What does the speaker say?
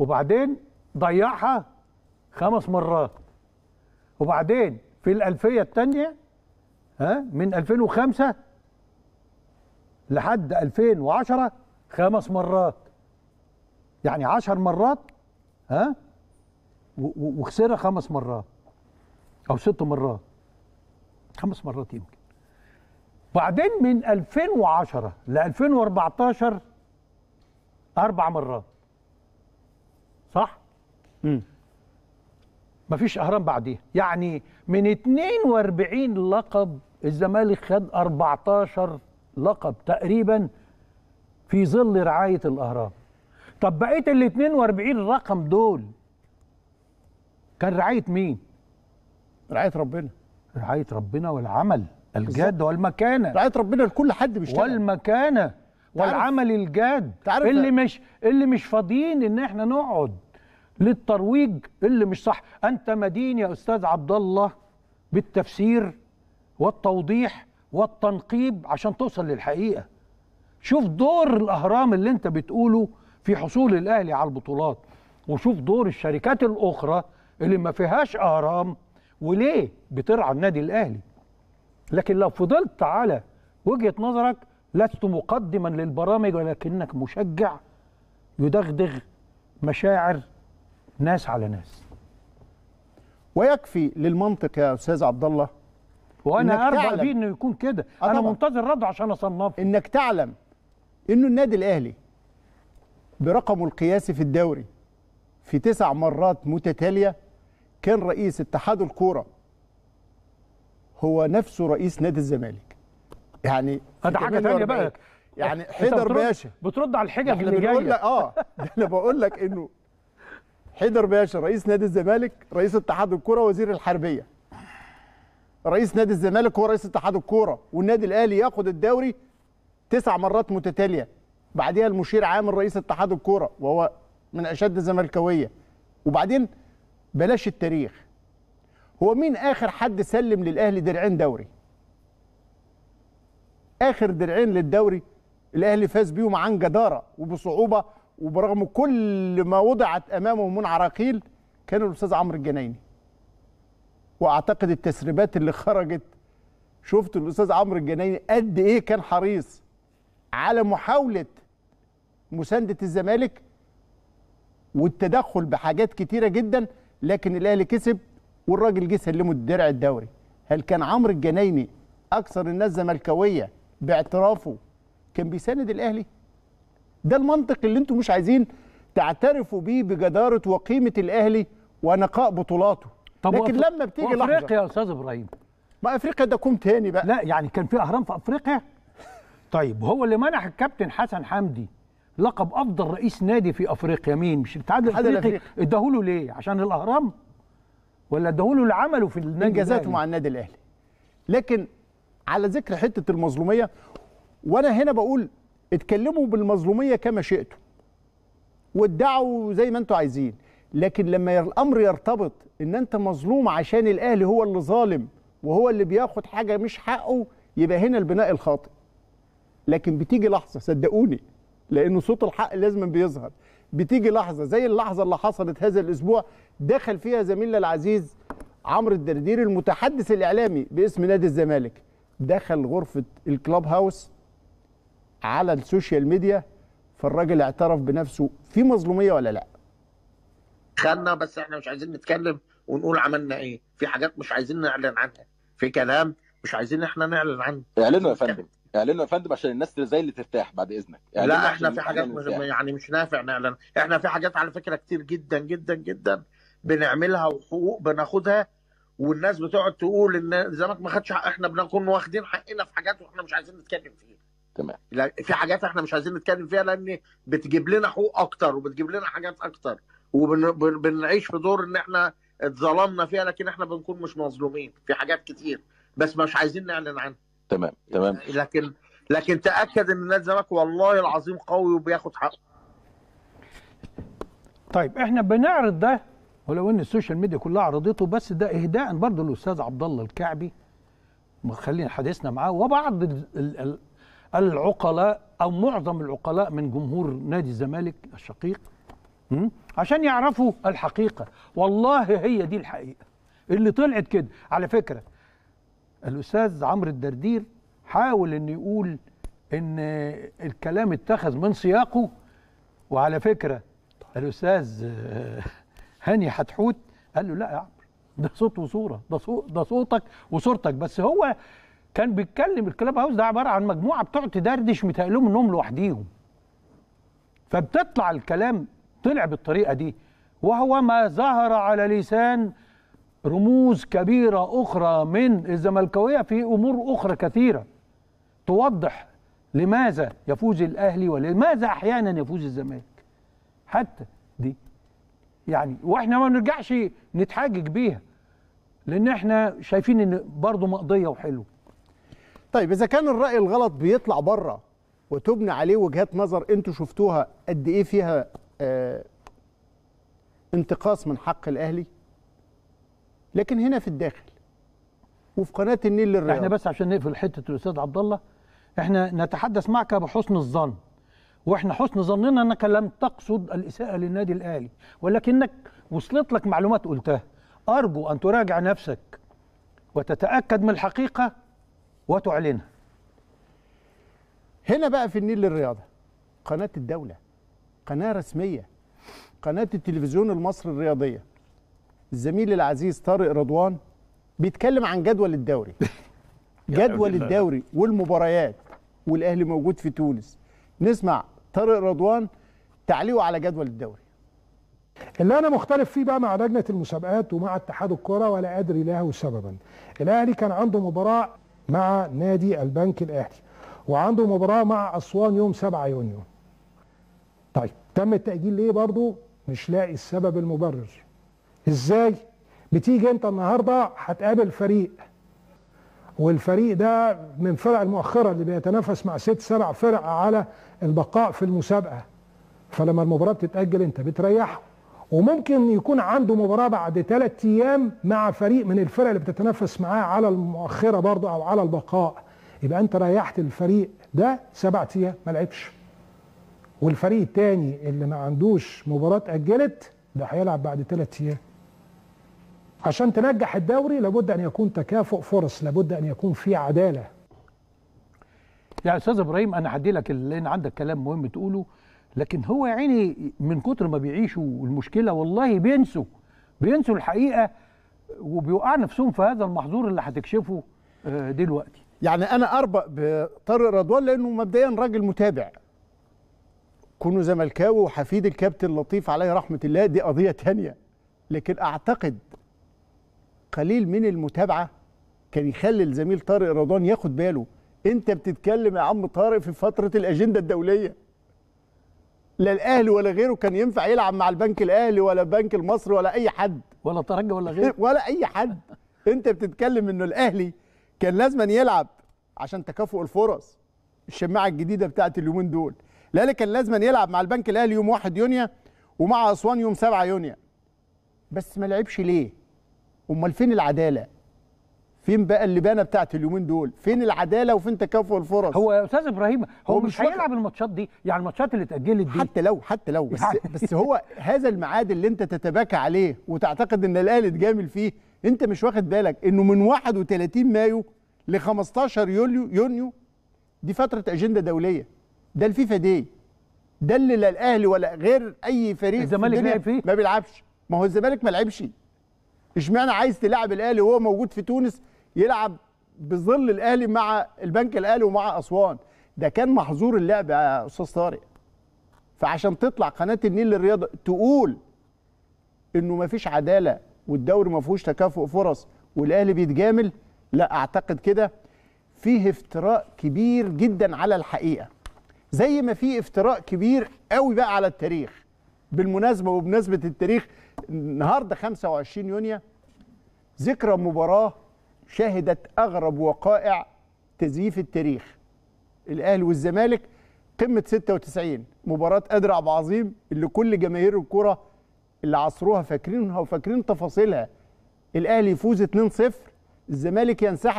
وبعدين ضيعها خمس مرات وبعدين في الألفية الثانية ها من 2005 لحد 2010 خمس مرات يعني 10 مرات ها وخسرها خمس مرات او ست مرات خمس مرات يمكن بعدين من 2010 ل 2014 اربع مرات صح؟ امم مفيش اهرام بعديها يعني من 42 لقب الزمالك خد 14 لقب تقريبا في ظل رعاية الأهرام طب بقيت ال 42 رقم دول كان رعاية مين؟ رعاية ربنا رعاية ربنا والعمل الجاد والمكانة رعاية ربنا لكل حد بيشتغل والمكانة والعمل الجاد اللي مش اللي مش فاضيين ان احنا نقعد للترويج اللي مش صح انت مدين يا استاذ عبد الله بالتفسير والتوضيح والتنقيب عشان توصل للحقيقه شوف دور الاهرام اللي انت بتقوله في حصول الاهلي على البطولات وشوف دور الشركات الاخرى اللي ما فيهاش اهرام وليه بترعى النادي الاهلي لكن لو فضلت على وجهه نظرك لست مقدما للبرامج ولكنك مشجع يدغدغ مشاعر ناس على ناس ويكفي للمنطق يا استاذ عبد الله وانا ارضى بيه انه يكون كده آه انا منتظر رده عشان اصنفه انك تعلم انه النادي الاهلي برقمه القياسي في الدوري في تسع مرات متتاليه كان رئيس اتحاد الكوره هو نفسه رئيس نادي الزمالك يعني ده حاجه ثانيه بقى يعني حيدر باشا بترد على الحجج يعني اللي جايه اه انا بقول لك انه حيدر باشا رئيس نادي الزمالك رئيس اتحاد الكوره وزير الحربيه رئيس نادي الزمالك هو رئيس اتحاد الكوره والنادي الاهلي ياخد الدوري تسع مرات متتاليه بعديها المشير عام رئيس اتحاد الكوره وهو من اشد الزملكاويه وبعدين بلاش التاريخ هو مين اخر حد سلم للاهلي درعين دوري اخر درعين للدوري الاهلي فاز بيهم عن جداره وبصعوبه وبرغم كل ما وضعت امامه من عراقيل كان الاستاذ عمرو الجنايني واعتقد التسريبات اللي خرجت شفت الاستاذ عمرو الجنايني قد ايه كان حريص على محاوله مسانده الزمالك والتدخل بحاجات كتيره جدا لكن الاهلي كسب والراجل جه سلمه الدرع الدوري هل كان عمرو الجنايني اكثر الناس زملكاويه باعترافه كان بيساند الاهلي ده المنطق اللي انتم مش عايزين تعترفوا بيه بجداره وقيمه الاهلي ونقاء بطولاته طب لكن وأف... لما بتيجي لحظه افريقيا يا استاذ ابراهيم ما افريقيا ده كوم تاني بقى لا يعني كان في اهرام في افريقيا طيب هو اللي منح الكابتن حسن حمدي لقب افضل رئيس نادي في افريقيا مين مش الاتحاد الافريقي اداهوله ليه عشان الاهرام ولا اداهوله اللي عمله في النادي انجازاته مع النادي الاهلي لكن على ذكر حته المظلوميه وانا هنا بقول اتكلموا بالمظلوميه كما شئتم وادعوا زي ما انتوا عايزين لكن لما الامر يرتبط ان انت مظلوم عشان الاهلي هو اللي ظالم وهو اللي بياخد حاجه مش حقه يبقى هنا البناء الخاطئ لكن بتيجي لحظه صدقوني لانه صوت الحق لازم بيظهر بتيجي لحظه زي اللحظه اللي حصلت هذا الاسبوع دخل فيها زميلنا العزيز عمرو الدردير المتحدث الاعلامي باسم نادي الزمالك دخل غرفه الكلاب هاوس على السوشيال ميديا فالراجل اعترف بنفسه في مظلوميه ولا لا؟ خلنا بس احنا مش عايزين نتكلم ونقول عملنا ايه، في حاجات مش عايزين نعلن عنها، في كلام مش عايزين احنا نعلن عنه. اعلنوا يا فندم، اعلنوا يا فندم عشان الناس زي اللي ترتاح بعد اذنك. لا احنا في حاجات مش يعني مش نافع نعلن، احنا في حاجات على فكره كتير جدا جدا جدا بنعملها وحقوق بناخدها والناس بتقعد تقول ان الزمالك ما خدش حق احنا بنكون واخدين حقنا في حاجات واحنا مش عايزين نتكلم فيها. تمام في حاجات احنا مش عايزين نتكلم فيها لان بتجيب لنا حقوق اكتر وبتجيب لنا حاجات اكتر وبنعيش في دور ان احنا اتظلمنا فيها لكن احنا بنكون مش مظلومين في حاجات كتير بس مش عايزين نعلن عنها تمام تمام لكن لكن تاكد ان نادي الزمالك والله العظيم قوي وبياخد حقه طيب احنا بنعرض ده ولو ان السوشيال ميديا كلها عرضته بس ده اهداء برضه للاستاذ عبد الله الكعبي مخلين حديثنا معاه وبعض العقلاء او معظم العقلاء من جمهور نادي الزمالك الشقيق عشان يعرفوا الحقيقه والله هي دي الحقيقه اللي طلعت كده على فكره الاستاذ عمرو الدردير حاول ان يقول ان الكلام اتخذ من سياقه وعلى فكره الاستاذ آه، هاني حتحوت قال له لا يا عمرو ده صوت وصوره ده صوت ده صوتك وصورتك بس هو كان بيتكلم الكلاب هاوس ده عباره عن مجموعه بتقعد تدردش متقلهم انهم لوحديهم فبتطلع الكلام طلع بالطريقه دي وهو ما ظهر على لسان رموز كبيره اخرى من الزملكاويه في امور اخرى كثيره توضح لماذا يفوز الاهلي ولماذا احيانا يفوز الزمالك حتى دي يعني واحنا ما بنرجعش نتحاجج بيها لان احنا شايفين ان برضه مقضيه وحلوه طيب اذا كان الراي الغلط بيطلع بره وتبنى عليه وجهات نظر انتوا شفتوها قد ايه فيها آه انتقاص من حق الاهلي لكن هنا في الداخل وفي قناه النيل للرياض احنا بس عشان نقفل حته الاستاذ عبد الله احنا نتحدث معك بحسن الظن واحنا حسن ظننا انك لم تقصد الاساءه للنادي الاهلي ولكنك وصلت لك معلومات قلتها ارجو ان تراجع نفسك وتتاكد من الحقيقه وتعلنها هنا بقى في النيل للرياضة قناة الدولة قناة رسمية قناة التلفزيون المصري الرياضية الزميل العزيز طارق رضوان بيتكلم عن جدول الدوري جدول الدوري والمباريات والاهلي موجود في تونس نسمع طارق رضوان تعليقه على جدول الدوري اللي انا مختلف فيه بقى مع لجنه المسابقات ومع اتحاد الكره ولا ادري له سببا الاهلي كان عنده مباراه مع نادي البنك الاهلي وعنده مباراه مع اسوان يوم 7 يونيو طيب تم التاجيل ليه برضو مش لاقي السبب المبرر ازاي بتيجي انت النهارده هتقابل فريق والفريق ده من فرق المؤخره اللي بيتنافس مع ست سبع فرق على البقاء في المسابقه فلما المباراه بتتاجل انت بتريحه وممكن يكون عنده مباراه بعد ثلاث ايام مع فريق من الفرق اللي بتتنافس معاه على المؤخره برضه او على البقاء يبقى انت ريحت الفريق ده سبع ايام ما لعبش والفريق الثاني اللي ما عندوش مباراه تاجلت ده هيلعب بعد ثلاث ايام عشان تنجح الدوري لابد ان يكون تكافؤ فرص لابد ان يكون في عداله يا استاذ ابراهيم انا هدي لك لان عندك كلام مهم تقوله لكن هو يا عيني من كتر ما بيعيشوا المشكله والله بينسوا بينسوا الحقيقه وبيوقع نفسهم في هذا المحظور اللي هتكشفه آه، دلوقتي يعني انا اربق بطارق رضوان لانه مبدئيا راجل متابع كونه زملكاوي وحفيد الكابتن لطيف عليه رحمه الله دي قضيه تانية لكن اعتقد قليل من المتابعه كان يخلي الزميل طارق رضوان ياخد باله انت بتتكلم يا عم طارق في فتره الاجنده الدوليه لا الاهلي ولا غيره كان ينفع يلعب مع البنك الاهلي ولا البنك المصري ولا اي حد ولا ترجي ولا غيره ولا اي حد انت بتتكلم انه الاهلي كان لازما يلعب عشان تكافؤ الفرص الشماعه الجديده بتاعت اليومين دول الاهلي كان لازما يلعب مع البنك الاهلي يوم 1 يونيو ومع اسوان يوم 7 يونيو بس ما لعبش ليه امال فين العداله فين بقى اللبانه بتاعت اليومين دول فين العداله وفين تكافؤ الفرص هو يا استاذ ابراهيم هو, هو مش هيلعب الماتشات دي يعني الماتشات اللي اتاجلت دي حتى لو حتى لو بس يعني. بس هو هذا الميعاد اللي انت تتباكى عليه وتعتقد ان الاهلي اتجامل فيه انت مش واخد بالك انه من 31 مايو ل 15 يوليو يونيو دي فتره اجنده دوليه ده الفيفا دي ده اللي لا الاهلي ولا غير اي فريق الزمالك لعب فيه ما بيلعبش ما هو الزمالك ما لعبش اشمعنى عايز تلعب الاهلي وهو موجود في تونس يلعب بظل الاهلي مع البنك الاهلي ومع اسوان ده كان محظور اللعب يا استاذ طارق فعشان تطلع قناه النيل للرياضه تقول انه ما فيش عداله والدوري ما فيهوش تكافؤ فرص والاهلي بيتجامل لا اعتقد كده فيه افتراء كبير جدا على الحقيقه زي ما في افتراء كبير قوي بقى على التاريخ بالمناسبه وبمناسبه التاريخ النهارده 25 يونيو ذكرى مباراه شهدت أغرب وقائع تزييف التاريخ الأهلي والزمالك قمة 96 مباراة أدرع بعظيم اللي كل جماهير الكرة اللي عصروها فاكرينها وفاكرين تفاصيلها الأهلي يفوز 2-0 الزمالك ينسحب